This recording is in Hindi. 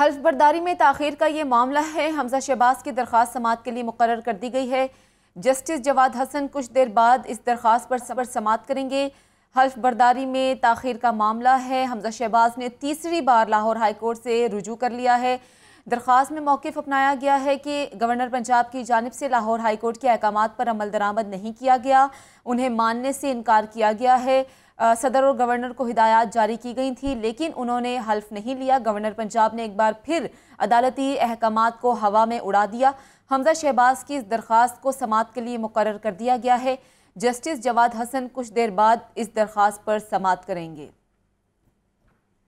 हल्फ बर्दारी में तखिर का ये मामला है हमजा शहबाज की दरख्वास्त समात के लिए मुकर कर दी गई है जस्टिस जवाद हसन कुछ देर बाद इस दरख्वास्त पर सबर समात करेंगे हल्फ बर्दारी में तखिर का मामला है हमजा शहबाज ने तीसरी बार लाहौर हाई कोर्ट से रुजू कर लिया है दरख्वास्त में मौक़ अपनाया गया है कि गवर्नर पंजाब की जानब से लाहौर हाई कोर्ट के अहकाम पर अमल दरामद नहीं किया गया उन्हें मानने से इनकार किया गया है सदर और गवर्नर को हिदायत जारी की गई थी लेकिन उन्होंने हल्फ नहीं लिया गवर्नर पंजाब ने एक बार फिर अदालती अहकाम को हवा में उड़ा दिया हमजा शहबाज की इस दरख्वास्त को समात के लिए मुकर कर दिया गया है जस्टिस जवाद हसन कुछ देर बाद इस दरख्वास्त पर समात करेंगे